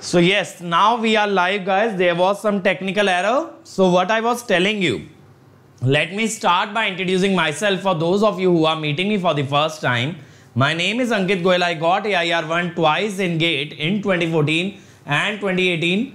So yes, now we are live guys. There was some technical error. So what I was telling you, let me start by introducing myself for those of you who are meeting me for the first time. My name is Ankit Goyal. I got AIR1 twice in GATE in 2014 and 2018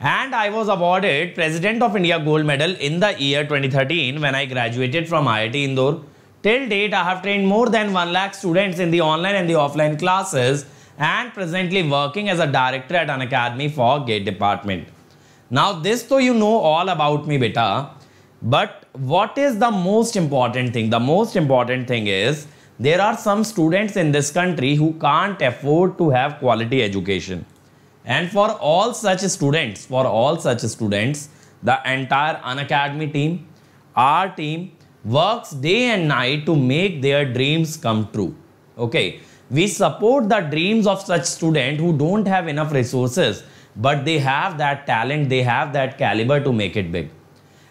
and I was awarded President of India Gold Medal in the year 2013 when I graduated from IIT Indore. Till date, I have trained more than 1 lakh students in the online and the offline classes and presently working as a director at an academy for gate department. Now this though you know all about me beta, but what is the most important thing? The most important thing is there are some students in this country who can't afford to have quality education. And for all such students, for all such students, the entire Unacademy team, our team works day and night to make their dreams come true. Okay. We support the dreams of such students who don't have enough resources, but they have that talent, they have that caliber to make it big.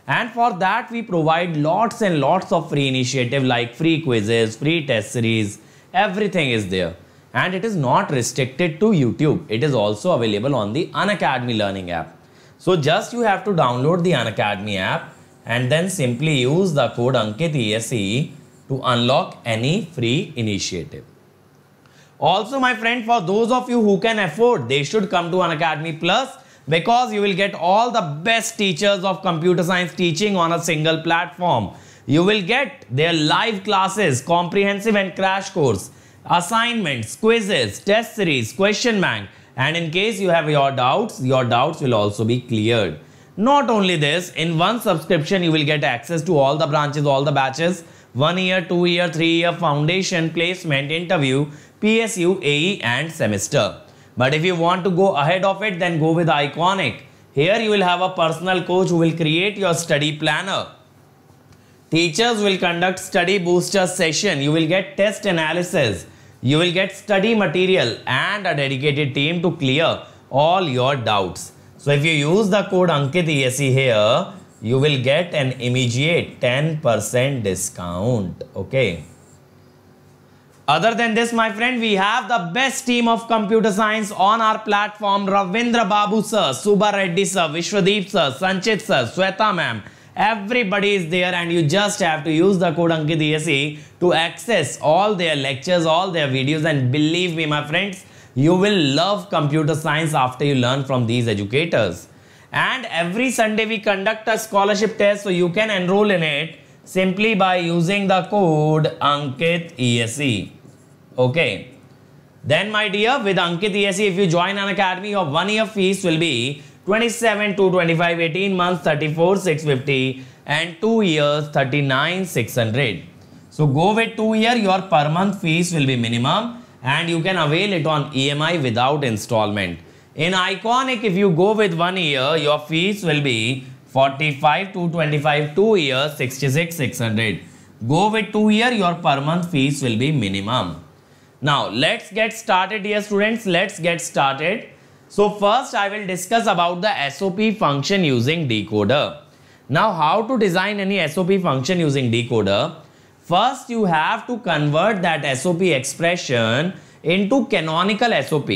And for that, we provide lots and lots of free initiative like free quizzes, free test series, everything is there. And it is not restricted to YouTube. It is also available on the Unacademy Learning app. So just you have to download the Unacademy app and then simply use the code Ankit to unlock any free initiative. Also, my friend, for those of you who can afford, they should come to an Academy Plus because you will get all the best teachers of computer science teaching on a single platform. You will get their live classes, comprehensive and crash course, assignments, quizzes, test series, question bank. And in case you have your doubts, your doubts will also be cleared. Not only this, in one subscription, you will get access to all the branches, all the batches, one year, two year, three year, foundation, placement, interview, PSU, AE and semester. But if you want to go ahead of it, then go with Iconic. Here you will have a personal coach who will create your study planner. Teachers will conduct study booster session. You will get test analysis. You will get study material and a dedicated team to clear all your doubts. So if you use the code ANKITESE here, you will get an immediate 10% discount. Okay. Other than this, my friend, we have the best team of computer science on our platform. Ravindra Babu sir, Subha Reddy sir, Vishwadeep sir, Sanchit sir, Sweta ma'am. Everybody is there and you just have to use the code Ankit ESE to access all their lectures, all their videos and believe me, my friends, you will love computer science after you learn from these educators. And every Sunday we conduct a scholarship test so you can enroll in it simply by using the code Ankit ESE. Okay. Then my dear, with Ankit ESE, if you join an academy, your one year fees will be 27 to 25, 18 months 34 650 and 2 years 39 600. So go with 2 year, your per month fees will be minimum and you can avail it on EMI without installment. In Iconic, if you go with 1 year, your fees will be 45 to 25, 2 years 66 600. Go with 2 year, your per month fees will be minimum. Now let's get started dear students, let's get started. So first I will discuss about the SOP function using decoder. Now how to design any SOP function using decoder? First you have to convert that SOP expression into canonical SOP.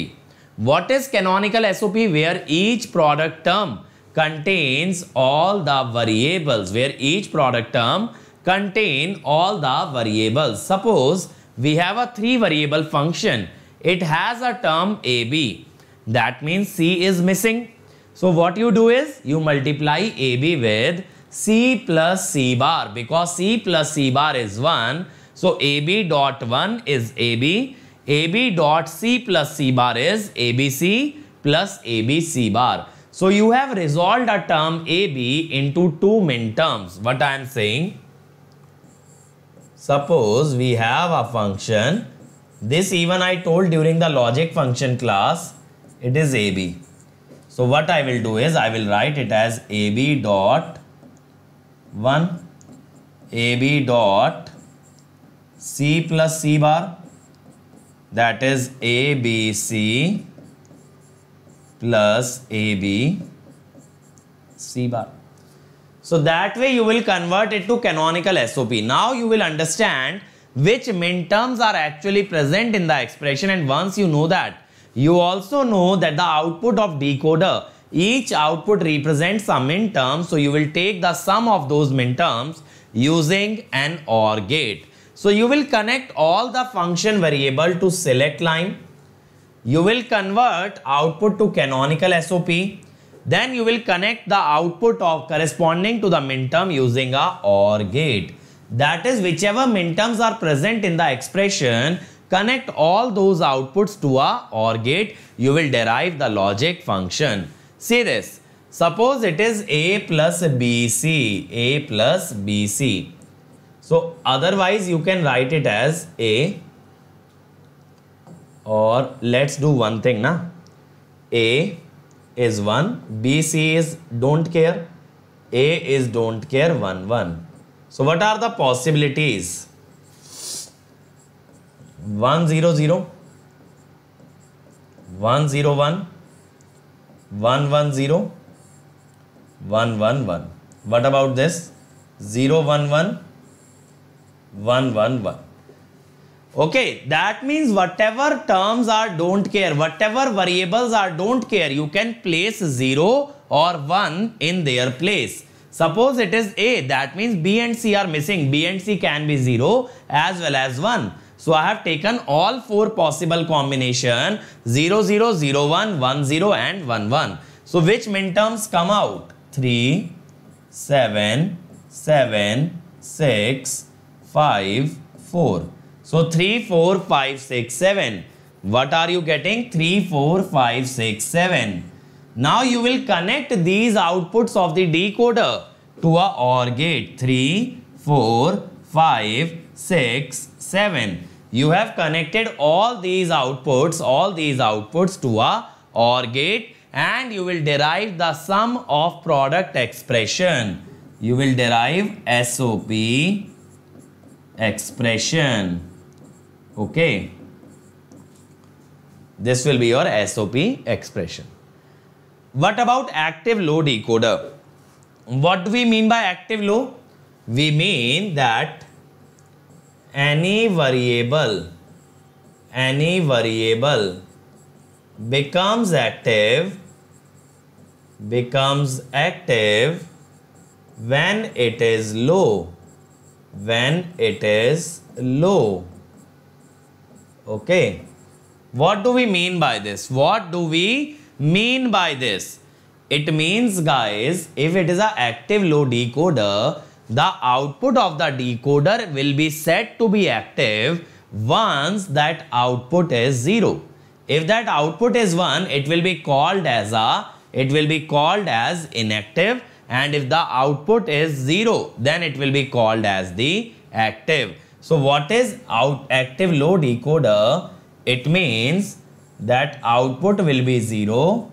What is canonical SOP? Where each product term contains all the variables. Where each product term contain all the variables. Suppose we have a three variable function. It has a term AB. That means C is missing. So what you do is you multiply AB with C plus C bar because C plus C bar is 1. So AB dot 1 is AB. AB dot C plus C bar is ABC plus ABC bar. So you have resolved a term AB into two min terms. What I am saying Suppose we have a function. This even I told during the logic function class. It is AB. So what I will do is I will write it as AB dot 1 AB dot C plus C bar that is ABC plus AB C bar. So that way you will convert it to canonical SOP. Now you will understand which terms are actually present in the expression and once you know that, you also know that the output of decoder, each output represents a term. So you will take the sum of those terms using an OR gate. So you will connect all the function variable to select line. You will convert output to canonical SOP then you will connect the output of corresponding to the minterm using a OR gate. That is whichever minterms are present in the expression, connect all those outputs to a OR gate, you will derive the logic function. See this. Suppose it is A plus BC, A plus BC. So otherwise you can write it as A or let's do one thing na A is 1, BC is don't care, A is don't care 1 1. So what are the possibilities? 1 0 0, 1 0 1, 1 1 0, 1 1 1. What about this? 0 1 1, 1 1 1. Okay, that means whatever terms are don't care, whatever variables are don't care, you can place 0 or 1 in their place. Suppose it is A, that means B and C are missing. B and C can be 0 as well as 1. So I have taken all four possible combination 0, 0, 0, 1, 1, 0 and 1, 1. So which minterms come out? 3, 7, 7, 6, 5, 4. So 3, 4, 5, 6, 7. What are you getting? 3, 4, 5, 6, 7. Now you will connect these outputs of the decoder to a OR gate. 3, 4, 5, 6, 7. You have connected all these outputs, all these outputs to a OR gate and you will derive the sum of product expression. You will derive SOP expression. Okay. This will be your SOP expression. What about active low decoder? What do we mean by active low? We mean that any variable, any variable becomes active, becomes active when it is low, when it is low Okay. What do we mean by this? What do we mean by this? It means guys, if it is an active low decoder, the output of the decoder will be set to be active once that output is 0. If that output is 1, it will be called as a, it will be called as inactive and if the output is 0, then it will be called as the active. So what is out active low decoder? It means that output will be 0,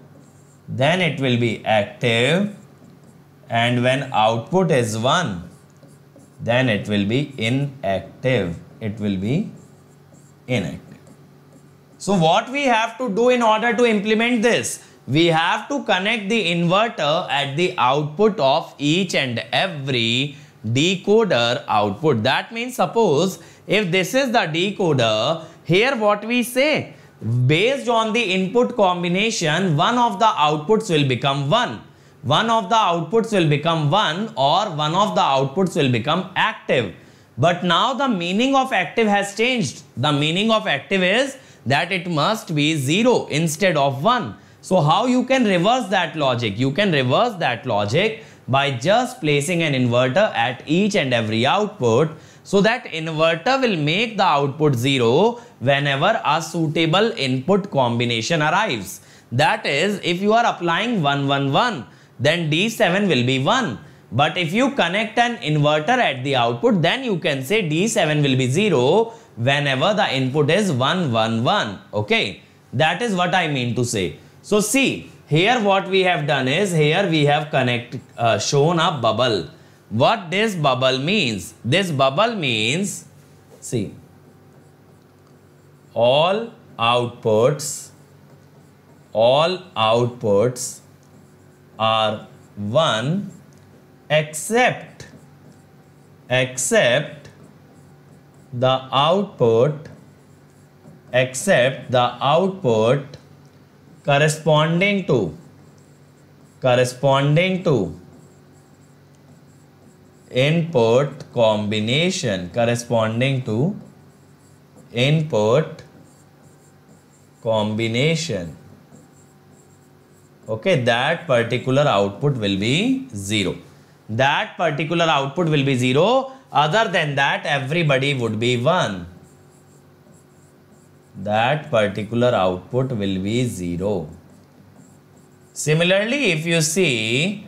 then it will be active and when output is 1, then it will be inactive. It will be inactive. So what we have to do in order to implement this? We have to connect the inverter at the output of each and every decoder output. That means suppose if this is the decoder, here what we say, based on the input combination, one of the outputs will become 1. One of the outputs will become 1 or one of the outputs will become active. But now the meaning of active has changed. The meaning of active is that it must be 0 instead of 1. So how you can reverse that logic? You can reverse that logic by just placing an inverter at each and every output so that inverter will make the output 0 whenever a suitable input combination arrives. That is, if you are applying 111, then D7 will be 1. But if you connect an inverter at the output, then you can say D7 will be 0 whenever the input is 111. Okay, that is what I mean to say. So see, here what we have done is here we have connect uh, shown a bubble what this bubble means this bubble means see all outputs all outputs are 1 except except the output except the output corresponding to corresponding to input combination corresponding to input combination okay that particular output will be 0 that particular output will be 0 other than that everybody would be 1 that particular output will be 0. Similarly, if you see,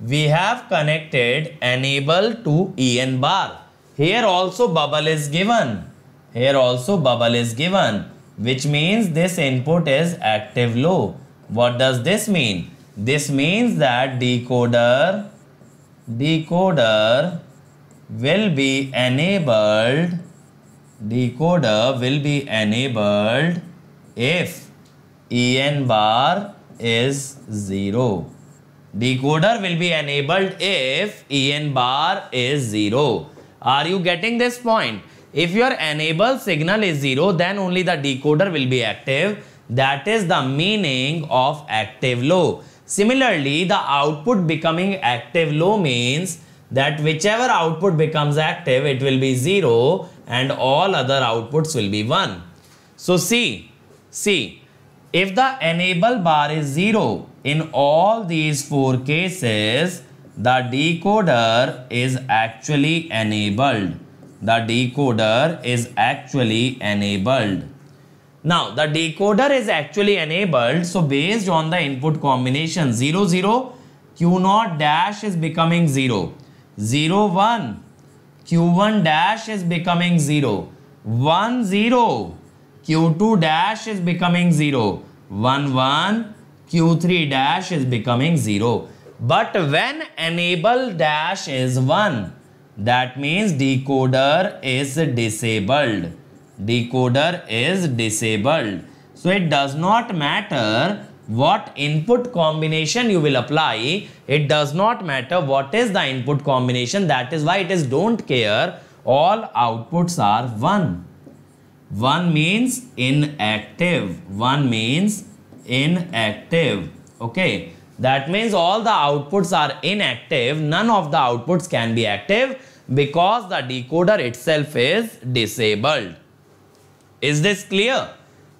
we have connected enable to EN bar. Here also bubble is given. Here also bubble is given, which means this input is active low. What does this mean? This means that decoder, decoder will be enabled decoder will be enabled if en bar is 0. Decoder will be enabled if en bar is 0. Are you getting this point? If your enable signal is 0, then only the decoder will be active. That is the meaning of active low. Similarly, the output becoming active low means that whichever output becomes active, it will be 0 and all other outputs will be 1. So see, see, if the enable bar is 0 in all these four cases, the decoder is actually enabled. The decoder is actually enabled. Now, the decoder is actually enabled. So, based on the input combination 0, 0, Q0 dash is becoming 0. 0, 1, q1 dash is becoming 0 1 0 q2 dash is becoming 0 1 1 q3 dash is becoming 0 but when enable dash is 1 that means decoder is disabled decoder is disabled so it does not matter what input combination you will apply it does not matter what is the input combination that is why it is don't care all outputs are 1 1 means inactive 1 means inactive okay that means all the outputs are inactive none of the outputs can be active because the decoder itself is disabled is this clear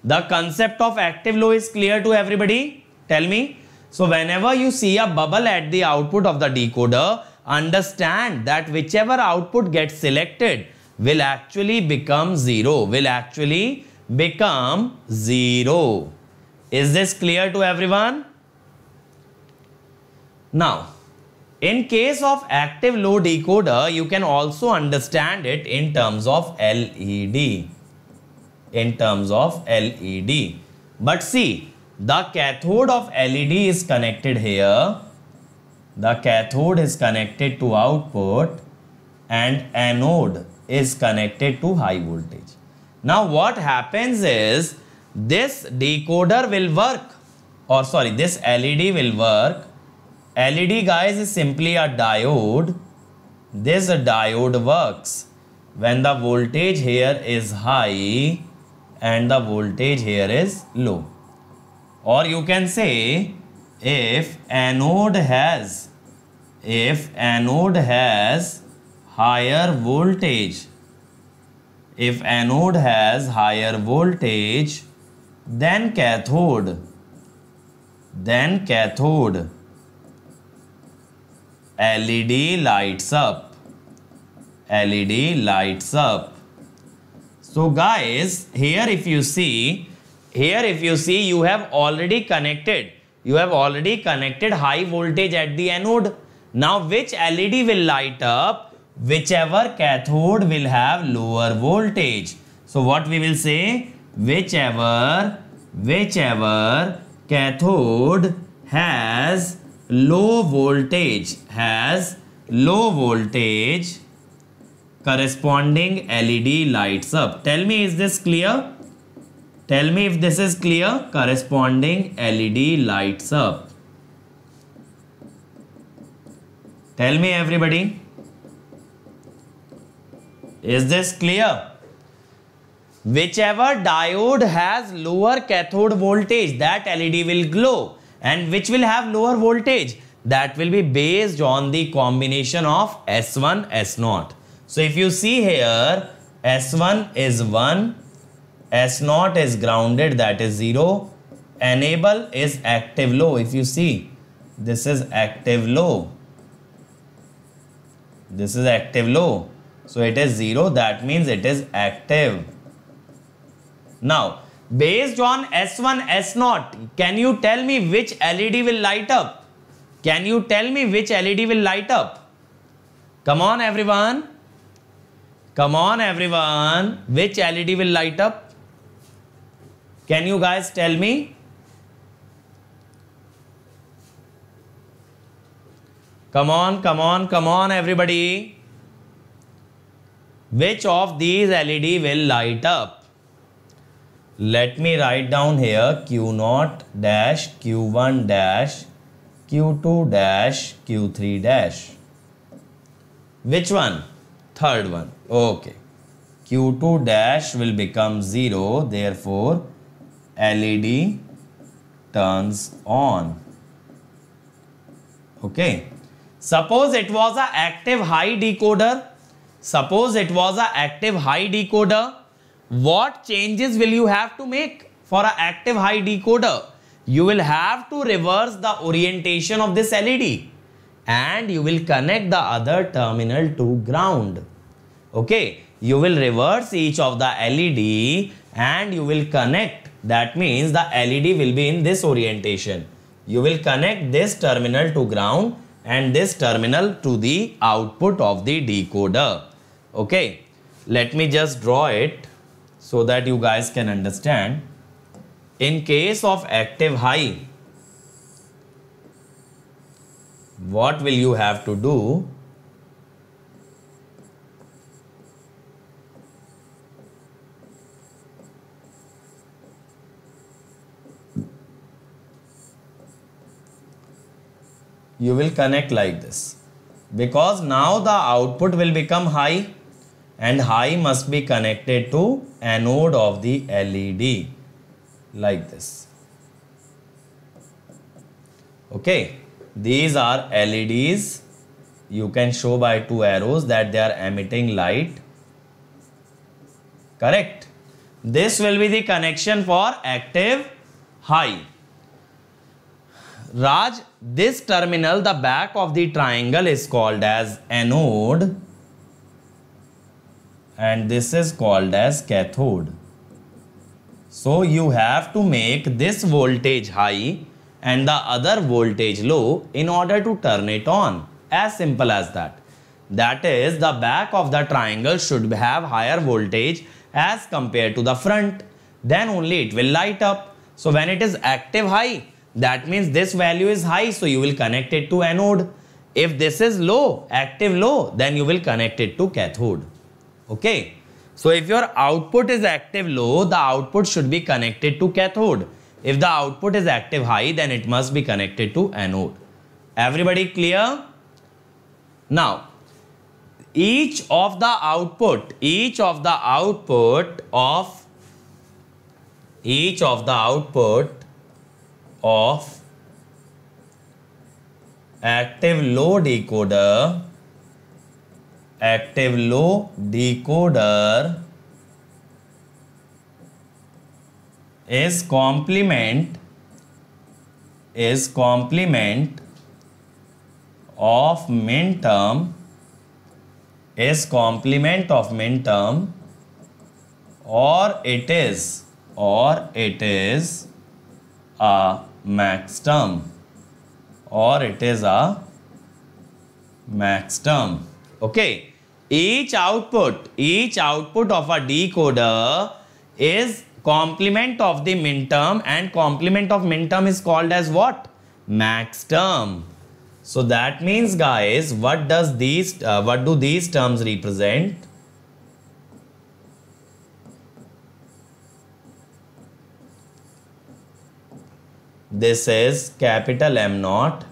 the concept of active low is clear to everybody? Tell me. So whenever you see a bubble at the output of the decoder, understand that whichever output gets selected will actually become 0, will actually become 0. Is this clear to everyone? Now, in case of active low decoder, you can also understand it in terms of LED in terms of LED. But see, the cathode of LED is connected here. The cathode is connected to output and anode is connected to high voltage. Now what happens is this decoder will work or sorry this LED will work. LED guys is simply a diode. This diode works when the voltage here is high and the voltage here is low. Or you can say if anode has if anode has higher voltage if anode has higher voltage than cathode then cathode LED lights up LED lights up so guys, here if you see, here if you see, you have already connected, you have already connected high voltage at the anode. Now which LED will light up? Whichever cathode will have lower voltage. So what we will say? Whichever, whichever cathode has low voltage, has low voltage, corresponding LED lights up. Tell me, is this clear? Tell me if this is clear. Corresponding LED lights up. Tell me everybody. Is this clear? Whichever diode has lower cathode voltage, that LED will glow. And which will have lower voltage? That will be based on the combination of S1, S0. So if you see here, S1 is 1, S0 is grounded, that is 0. Enable is active low. If you see, this is active low. This is active low. So it is 0, that means it is active. Now, based on S1, S0, can you tell me which LED will light up? Can you tell me which LED will light up? Come on, everyone. Come on everyone. Which LED will light up? Can you guys tell me? Come on, come on, come on everybody. Which of these LED will light up? Let me write down here Q0 dash, Q1 dash, Q2 dash, Q3 dash. Which one? Third one. Okay. Q2 dash will become 0. Therefore, LED turns on. Okay. Suppose it was a active high decoder. Suppose it was a active high decoder. What changes will you have to make for an active high decoder? You will have to reverse the orientation of this LED and you will connect the other terminal to ground okay you will reverse each of the LED and you will connect that means the LED will be in this orientation you will connect this terminal to ground and this terminal to the output of the decoder okay let me just draw it so that you guys can understand in case of active high what will you have to do you will connect like this because now the output will become high and high must be connected to anode of the LED like this. Okay, these are LEDs. You can show by two arrows that they are emitting light. Correct. This will be the connection for active high. Raj, this terminal, the back of the triangle is called as anode and this is called as cathode. So you have to make this voltage high and the other voltage low in order to turn it on. As simple as that. That is the back of the triangle should have higher voltage as compared to the front. Then only it will light up. So when it is active high, that means this value is high, so you will connect it to anode. If this is low, active low, then you will connect it to cathode. Okay. So if your output is active low, the output should be connected to cathode. If the output is active high, then it must be connected to anode. Everybody clear? Now, each of the output, each of the output of, each of the output of active low decoder active low decoder is complement is complement of term is complement of term or it is or it is a max term or it is a max term. Okay. Each output, each output of a decoder is complement of the min term, and complement of min term is called as what? Max term. So that means guys, what does these, uh, what do these terms represent? this is capital M naught.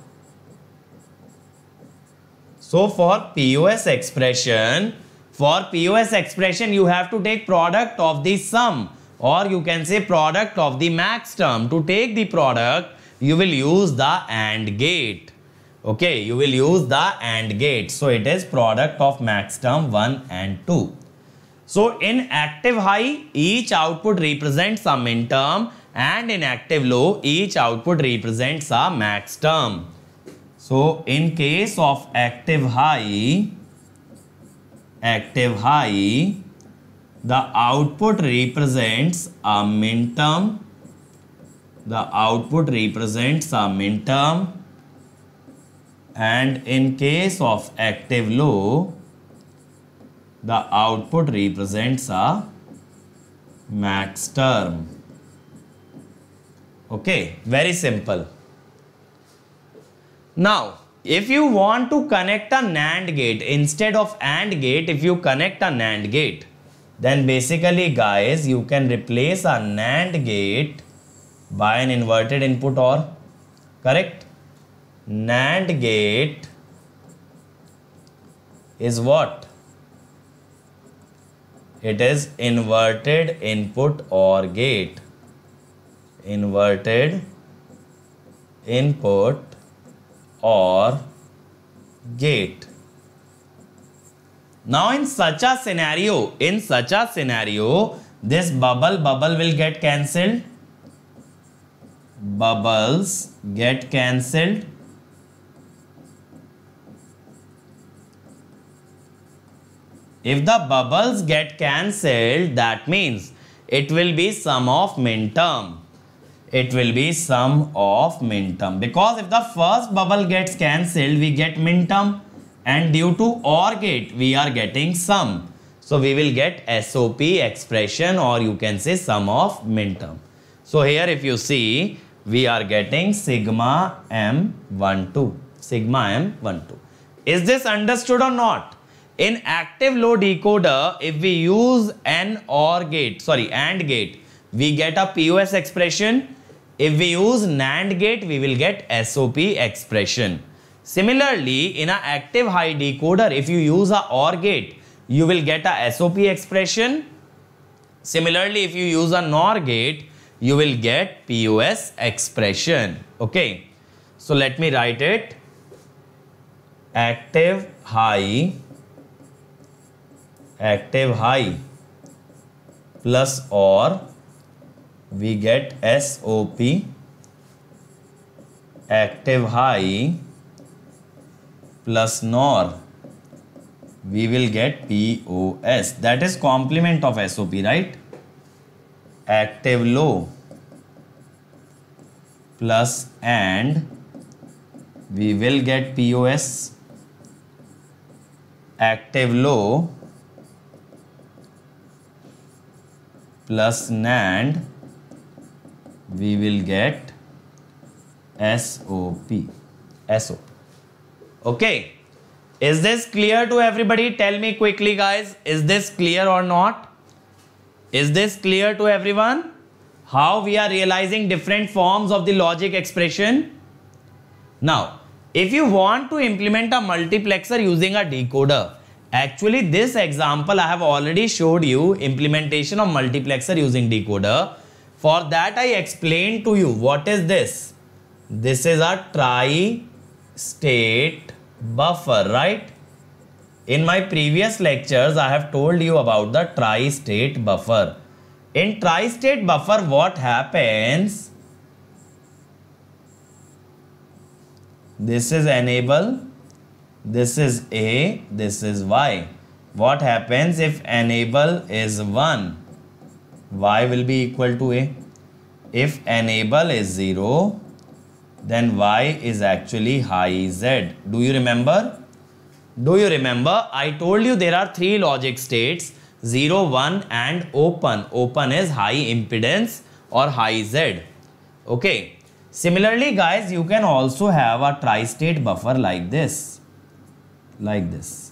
So for POS expression, for POS expression you have to take product of the sum or you can say product of the max term. To take the product, you will use the AND gate. Okay, you will use the AND gate. So it is product of max term 1 and 2. So in active high, each output represents a min term and in active low, each output represents a max term. So in case of active high, active high, the output represents a min term. The output represents a min term. And in case of active low, the output represents a max term. Okay, very simple. Now, if you want to connect a NAND gate instead of AND gate, if you connect a NAND gate, then basically guys, you can replace a NAND gate by an inverted input OR, correct? NAND gate is what? It is inverted input OR gate inverted input or gate now in such a scenario in such a scenario this bubble bubble will get cancelled bubbles get cancelled if the bubbles get cancelled that means it will be sum of min term it will be sum of min term because if the first bubble gets cancelled we get min term and due to OR gate we are getting sum so we will get SOP expression or you can say sum of min term so here if you see we are getting sigma m12 sigma m12 is this understood or not in active low decoder if we use an OR gate sorry AND gate we get a POS expression if we use NAND gate, we will get SOP expression. Similarly, in an active high decoder, if you use a OR gate, you will get a SOP expression. Similarly, if you use a NOR gate, you will get POS expression. Okay. So let me write it. Active high, active high plus OR we get SOP active high plus NOR we will get POS that is complement of SOP right active low plus and we will get POS active low plus NAND we will get SOP. SOP. Okay. Is this clear to everybody? Tell me quickly guys. Is this clear or not? Is this clear to everyone? How we are realizing different forms of the logic expression? Now, if you want to implement a multiplexer using a decoder, actually this example I have already showed you implementation of multiplexer using decoder for that I explained to you what is this? This is a tri-state buffer, right? In my previous lectures, I have told you about the tri-state buffer. In tri-state buffer, what happens? This is enable, this is A, this is Y. What happens if enable is 1? y will be equal to a. If enable is 0, then y is actually high z. Do you remember? Do you remember? I told you there are three logic states 0, 1 and open. Open is high impedance or high z. Okay. Similarly, guys, you can also have a tri-state buffer like this. Like this.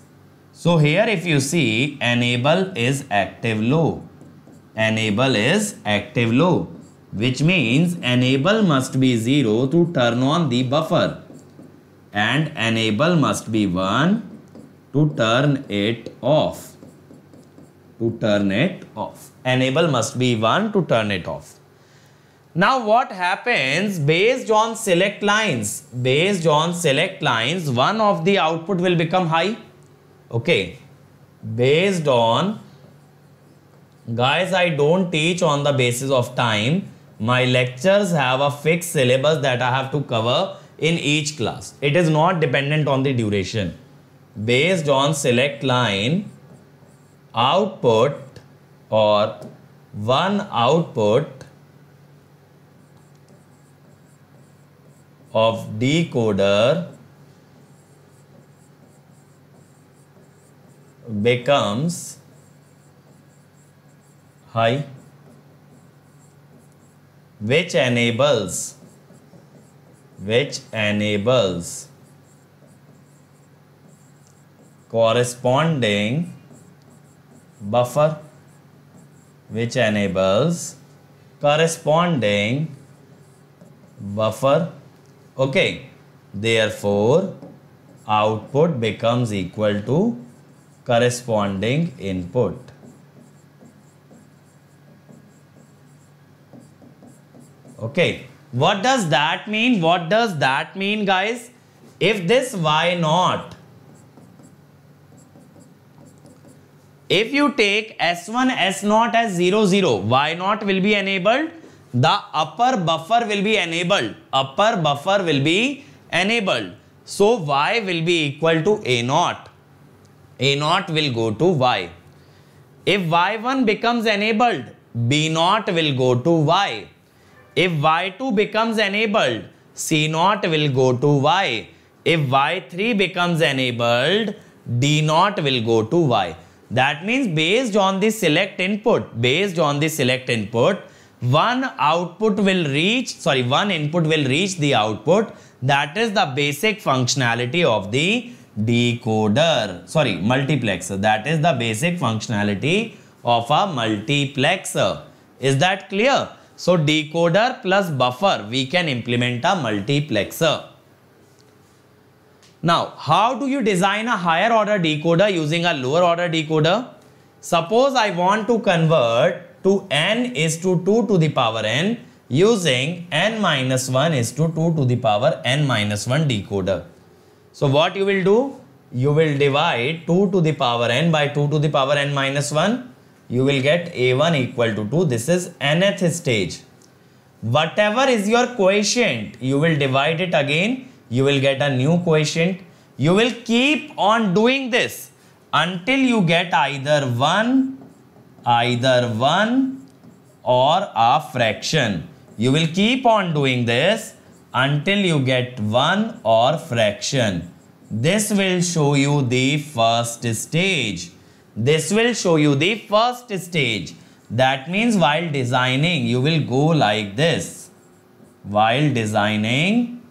So here if you see enable is active low enable is active low which means enable must be 0 to turn on the buffer and enable must be 1 to turn it off to turn it off enable must be 1 to turn it off now what happens based on select lines based on select lines one of the output will become high okay based on Guys, I don't teach on the basis of time. My lectures have a fixed syllabus that I have to cover in each class. It is not dependent on the duration. Based on select line, output or one output of decoder becomes high which enables which enables corresponding buffer which enables corresponding buffer okay therefore output becomes equal to corresponding input Okay. What does that mean? What does that mean, guys? If this y naught, if you take S1, S naught as 0, 0, y naught will be enabled. The upper buffer will be enabled. Upper buffer will be enabled. So y will be equal to a naught. A naught will go to y. If y1 becomes enabled, b naught will go to y. If y2 becomes enabled, c0 will go to y. If y3 becomes enabled, d0 will go to y. That means based on the select input, based on the select input, one output will reach, sorry, one input will reach the output. That is the basic functionality of the decoder, sorry, multiplexer. That is the basic functionality of a multiplexer. Is that clear? So decoder plus buffer, we can implement a multiplexer. Now, how do you design a higher order decoder using a lower order decoder? Suppose I want to convert to n is to 2 to the power n using n minus 1 is to 2 to the power n minus 1 decoder. So what you will do? You will divide 2 to the power n by 2 to the power n minus 1 you will get a1 equal to 2 this is nth stage whatever is your quotient you will divide it again you will get a new quotient you will keep on doing this until you get either 1 either 1 or a fraction you will keep on doing this until you get 1 or fraction this will show you the first stage this will show you the first stage. That means while designing, you will go like this. While designing,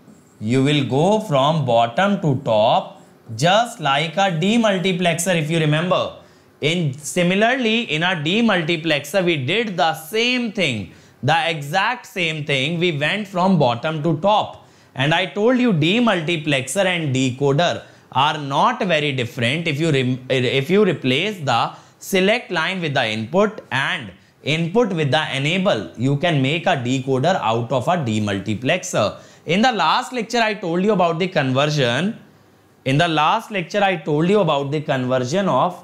you will go from bottom to top just like a demultiplexer if you remember. In Similarly, in a demultiplexer, we did the same thing. The exact same thing. We went from bottom to top. And I told you demultiplexer and decoder are not very different if you, if you replace the select line with the input and input with the enable. You can make a decoder out of a demultiplexer. In the last lecture, I told you about the conversion. In the last lecture, I told you about the conversion of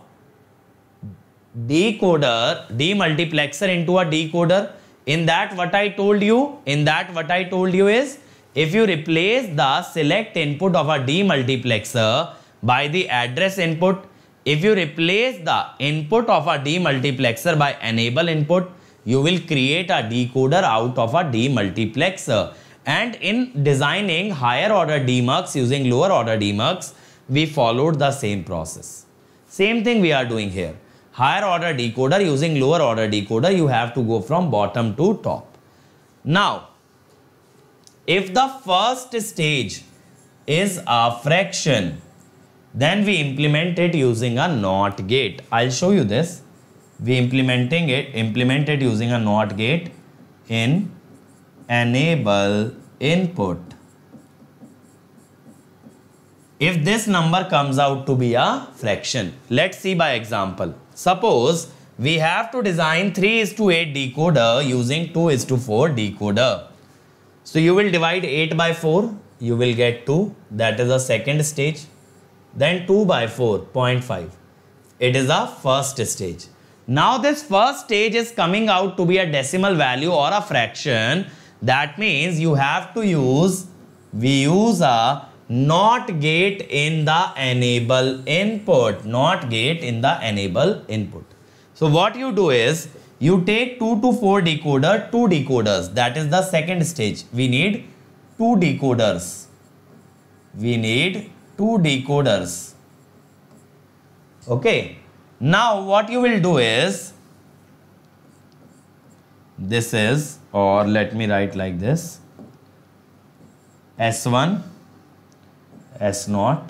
decoder, demultiplexer into a decoder. In that what I told you, in that what I told you is if you replace the select input of a demultiplexer by the address input, if you replace the input of a demultiplexer by enable input, you will create a decoder out of a demultiplexer. And in designing higher order demux using lower order demux, we followed the same process. Same thing we are doing here. Higher order decoder using lower order decoder, you have to go from bottom to top. Now, if the first stage is a fraction, then we implement it using a NOT gate. I'll show you this. We implementing it, implement it using a NOT gate in enable input. If this number comes out to be a fraction, let's see by example. Suppose we have to design 3 is to 8 decoder using 2 is to 4 decoder. So you will divide 8 by 4, you will get 2, that is the second stage. Then 2 by 4, 0.5. It is the first stage. Now this first stage is coming out to be a decimal value or a fraction. That means you have to use, we use a not gate in the enable input, not gate in the enable input. So what you do is, you take 2 to 4 decoder, 2 decoders. That is the second stage. We need 2 decoders. We need 2 decoders. Okay. Now what you will do is, this is or let me write like this S1 S0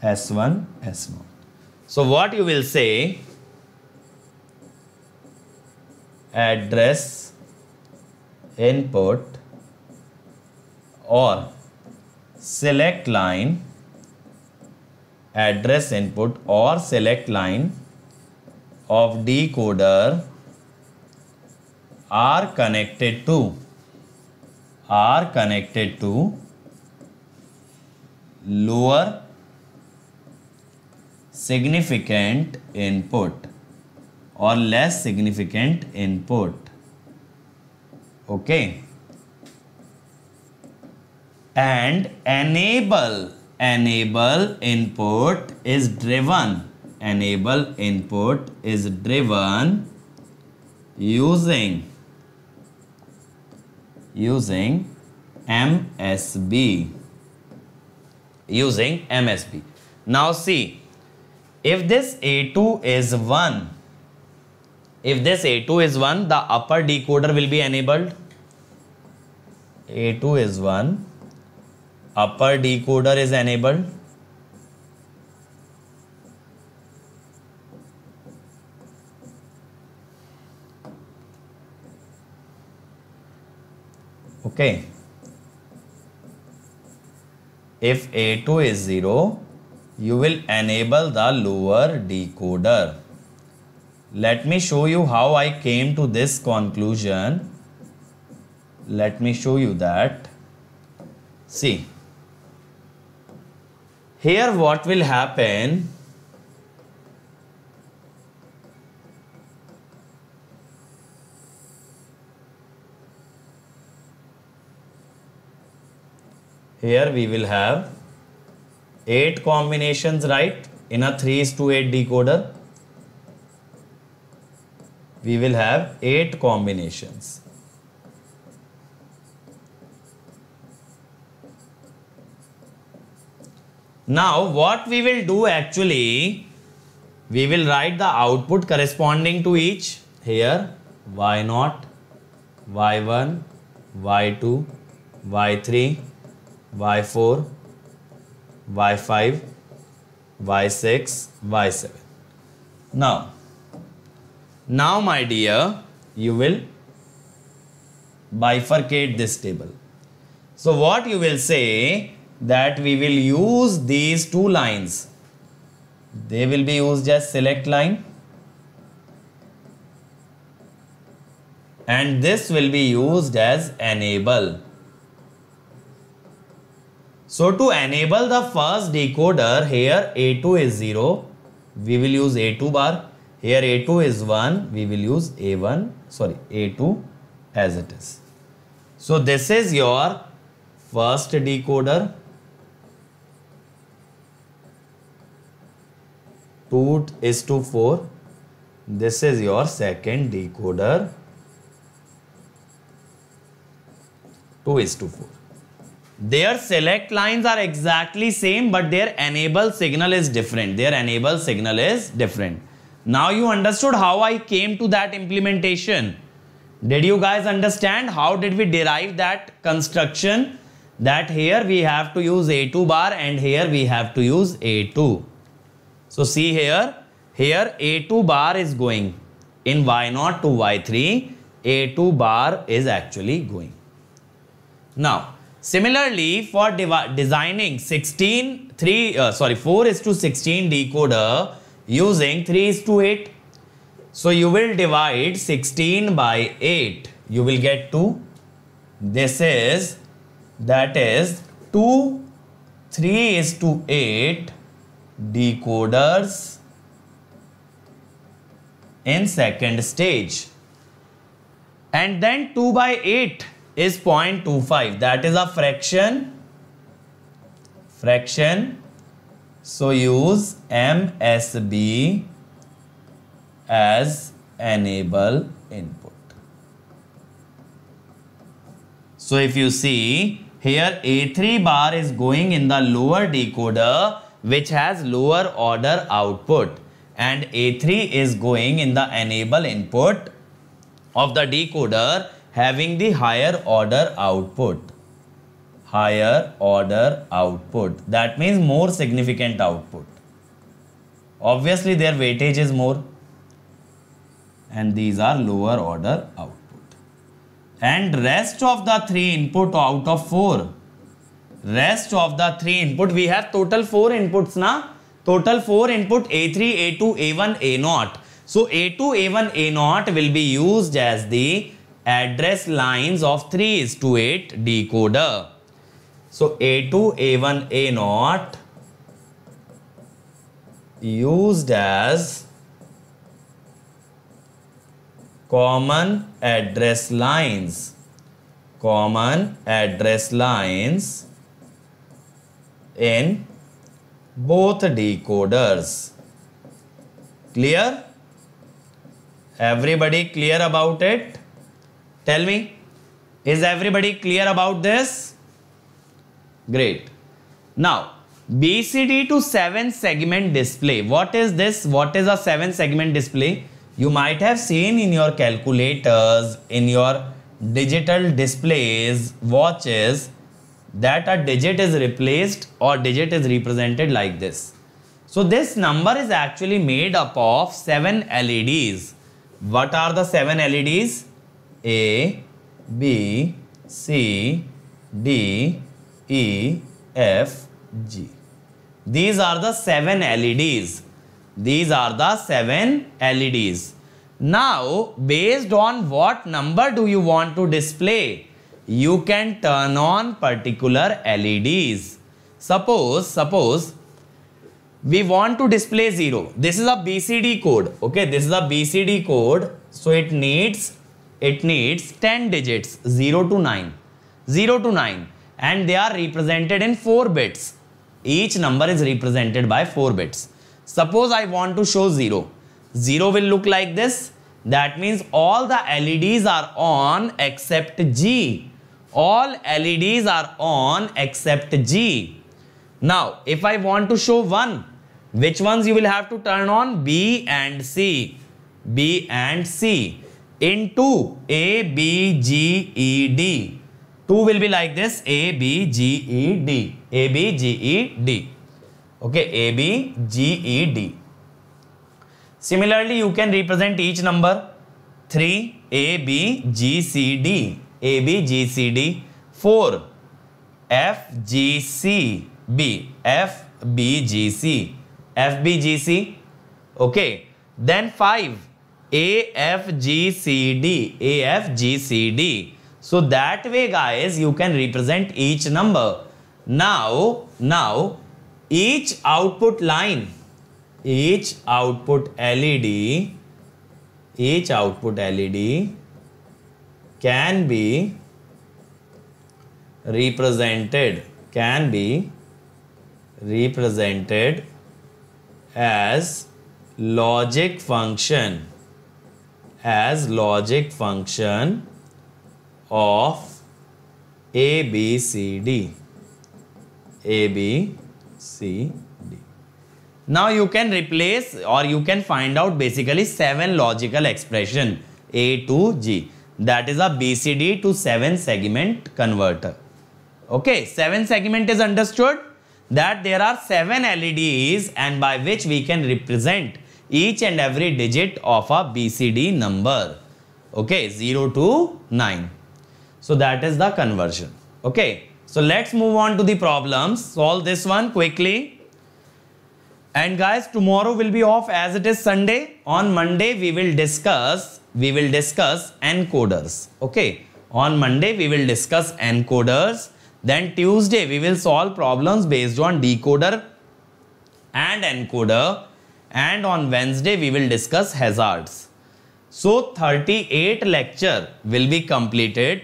S1 S0 so what you will say address input or select line address input or select line of decoder are connected to are connected to lower significant input or less significant input. Okay. And enable, enable input is driven, enable input is driven using, using MSB, using MSB. Now see, if this A2 is 1, if this A2 is 1, the upper decoder will be enabled. A2 is 1, upper decoder is enabled. Okay. If A2 is 0, you will enable the lower decoder let me show you how I came to this conclusion let me show you that see here what will happen here we will have 8 combinations right in a 3 is to 8 decoder we will have 8 combinations. Now what we will do actually, we will write the output corresponding to each here y0, y1, y2, y3, y4, y5, y6, y7. Now now, my dear, you will bifurcate this table. So, what you will say that we will use these two lines. They will be used as select line. And this will be used as enable. So to enable the first decoder here A2 is 0, we will use A2 bar here A2 is 1, we will use A1, sorry, A2 as it is. So this is your first decoder. Two is to four. This is your second decoder. Two is to four. Their select lines are exactly same, but their enable signal is different. Their enable signal is different. Now you understood how I came to that implementation. Did you guys understand how did we derive that construction? That here we have to use A2 bar and here we have to use A2. So see here, here A2 bar is going in Y0 to Y3, A2 bar is actually going. Now, similarly for designing 16, 3, uh, sorry, 4 is to 16 decoder, using 3 is to 8. So you will divide 16 by 8. You will get 2. This is, that is 2, 3 is to 8 decoders in second stage. And then 2 by 8 is 0.25. That is a fraction. Fraction so use MSB as enable input. So if you see here A3 bar is going in the lower decoder which has lower order output and A3 is going in the enable input of the decoder having the higher order output higher order output. That means more significant output. Obviously their weightage is more and these are lower order output. And rest of the three input out of four. Rest of the three input, we have total four inputs na. Total four input A3, A2, A1, A0. So A2, A1, A0 will be used as the address lines of 3 is to 8 decoder. So A2, A1, A0 used as common address lines. Common address lines in both decoders. Clear? Everybody clear about it? Tell me, is everybody clear about this? Great. Now, BCD to 7 segment display. What is this? What is a 7 segment display? You might have seen in your calculators, in your digital displays, watches, that a digit is replaced or digit is represented like this. So this number is actually made up of 7 LEDs. What are the 7 LEDs? A, B, C, D, E, F, G. These are the seven LEDs. These are the seven LEDs. Now, based on what number do you want to display? You can turn on particular LEDs. Suppose, suppose we want to display 0. This is a BCD code. Okay, this is a BCD code. So it needs, it needs 10 digits, 0 to 9. 0 to 9 and they are represented in 4 bits. Each number is represented by 4 bits. Suppose I want to show 0. 0 will look like this. That means all the LEDs are on except G. All LEDs are on except G. Now, if I want to show 1, which ones you will have to turn on? B and C. B and C into A, B, G, E, D. 2 will be like this A, B, G, E, D. A, B, G, E, D. Okay, A, B, G, E, D. Similarly, you can represent each number 3, A, B, G, C, D. A, B, G, C, D. 4, F, G, C, B. F, B, G, C. F, B, G, C. Okay. Then 5, A, F, G, C, D. A, F, G, C, D. So that way guys, you can represent each number. Now, now each output line, each output LED, each output LED can be represented, can be represented as logic function, as logic function of A, B, C, D. A, B, C, D. Now you can replace or you can find out basically 7 logical expression A to G. That is a BCD to 7 segment converter. Okay, 7 segment is understood that there are 7 LEDs and by which we can represent each and every digit of a BCD number. Okay, 0 to 9. So that is the conversion. Okay. So let's move on to the problems. Solve this one quickly. And guys, tomorrow will be off as it is Sunday. On Monday, we will discuss, we will discuss encoders. Okay. On Monday, we will discuss encoders. Then Tuesday, we will solve problems based on decoder and encoder. And on Wednesday, we will discuss hazards. So 38 lecture will be completed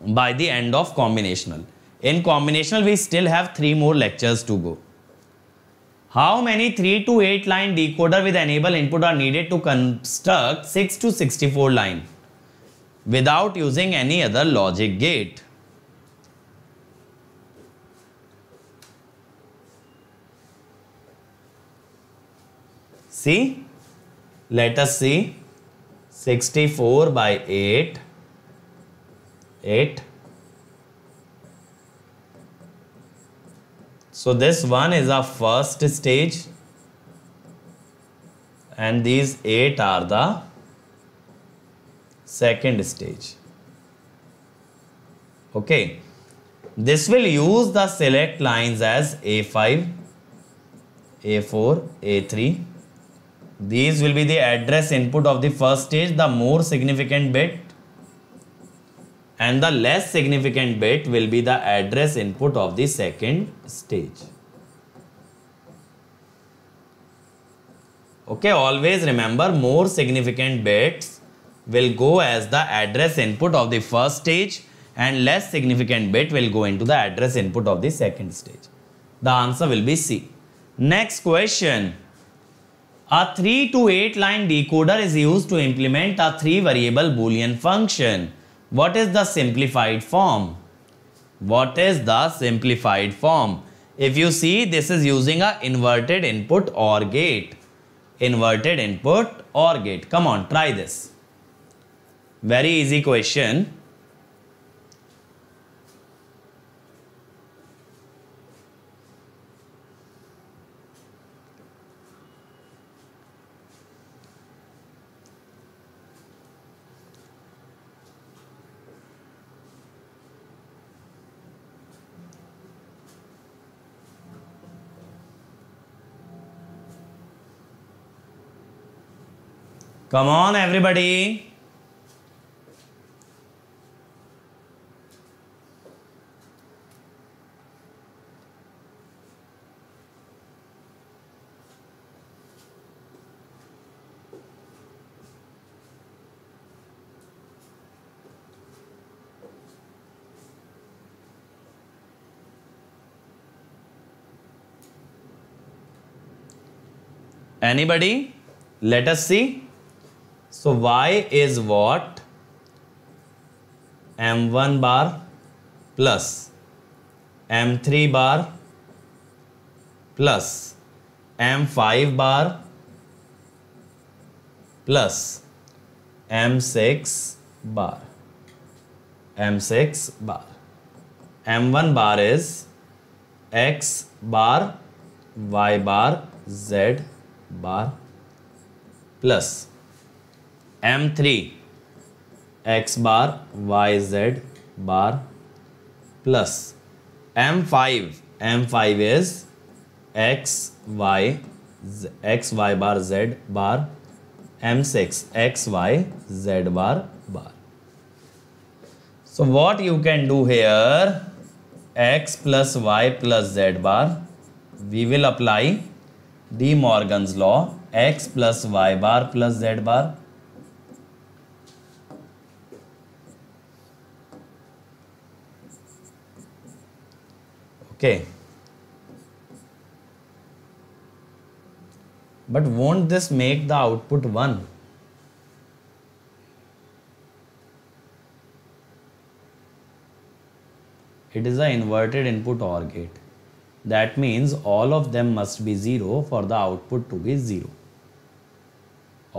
by the end of combinational. In combinational, we still have three more lectures to go. How many 3 to 8 line decoder with enable input are needed to construct 6 to 64 line without using any other logic gate? See, let us see 64 by 8 8 so this one is our first stage and these 8 are the second stage okay this will use the select lines as a5 a4 a3 these will be the address input of the first stage the more significant bit and the less significant bit will be the address input of the second stage. Okay, always remember more significant bits will go as the address input of the first stage and less significant bit will go into the address input of the second stage. The answer will be C. Next question. A 3 to 8 line decoder is used to implement a 3 variable boolean function what is the simplified form? What is the simplified form? If you see, this is using a inverted input OR gate. Inverted input OR gate. Come on, try this. Very easy question. Come on, everybody. Anybody? Let us see. so y is what m1 bar plus m3 bar plus m5 bar plus m6 bar m6 bar m1 bar is x bar y bar z bar plus m3 x bar yz bar plus m5 m5 is x y z, x y bar z bar m6 x y z bar bar so what you can do here x plus y plus z bar we will apply de morgan's law x plus y bar plus z bar okay but won't this make the output 1 it is an inverted input OR gate that means all of them must be 0 for the output to be 0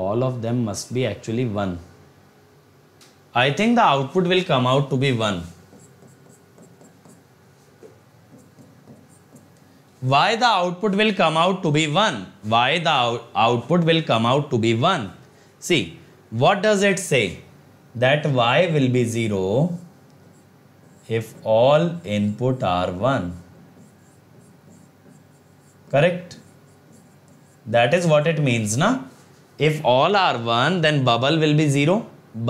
all of them must be actually 1 I think the output will come out to be 1 why the output will come out to be 1 why the output will come out to be 1 see what does it say that y will be 0 if all input are 1 correct that is what it means na if all are 1 then bubble will be 0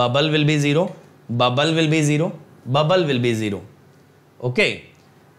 bubble will be 0 bubble will be 0 bubble will be 0 okay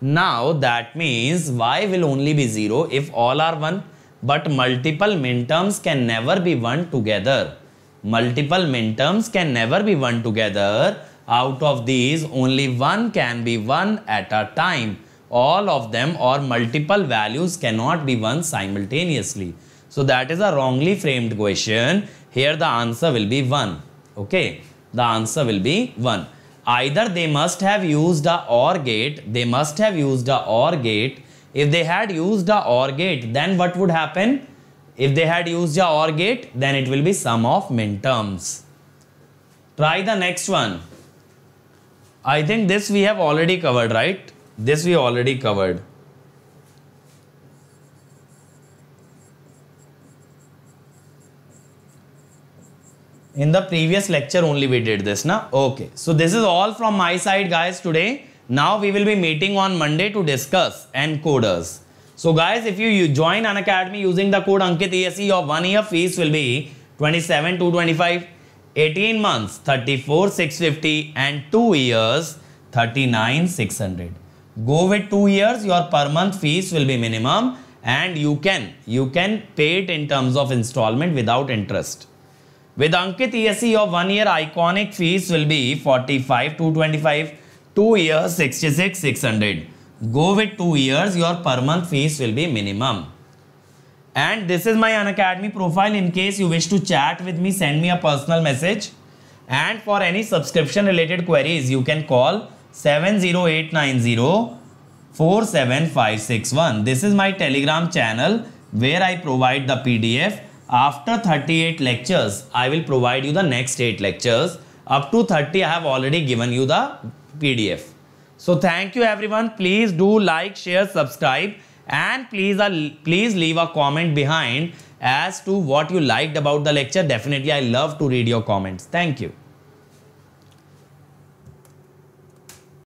now that means y will only be 0 if all are 1 but multiple minterms can never be 1 together. Multiple minterms can never be 1 together. Out of these only 1 can be 1 at a time. All of them or multiple values cannot be 1 simultaneously. So that is a wrongly framed question. Here the answer will be 1. Okay. The answer will be 1. Either they must have used a OR gate, they must have used a OR gate. If they had used a OR gate, then what would happen? If they had used a OR gate, then it will be sum of min terms. Try the next one. I think this we have already covered, right? This we already covered. in the previous lecture only we did this na okay so this is all from my side guys today now we will be meeting on monday to discuss encoders so guys if you, join an academy using the code ankit ese your one year fees will be 27 to 25, 18 months 34 650 and 2 years 39 600 go with 2 years your per month fees will be minimum and you can you can pay it in terms of installment without interest with Ankit ESE your 1 year, iconic fees will be 45, 225, 2 years, 66, 600. Go with 2 years, your per month fees will be minimum. And this is my Unacademy profile. In case you wish to chat with me, send me a personal message. And for any subscription related queries, you can call 70890 47561. This is my telegram channel where I provide the PDF after 38 lectures, I will provide you the next 8 lectures. Up to 30, I have already given you the PDF. So thank you everyone. Please do like, share, subscribe and please, uh, please leave a comment behind as to what you liked about the lecture. Definitely, I love to read your comments. Thank you.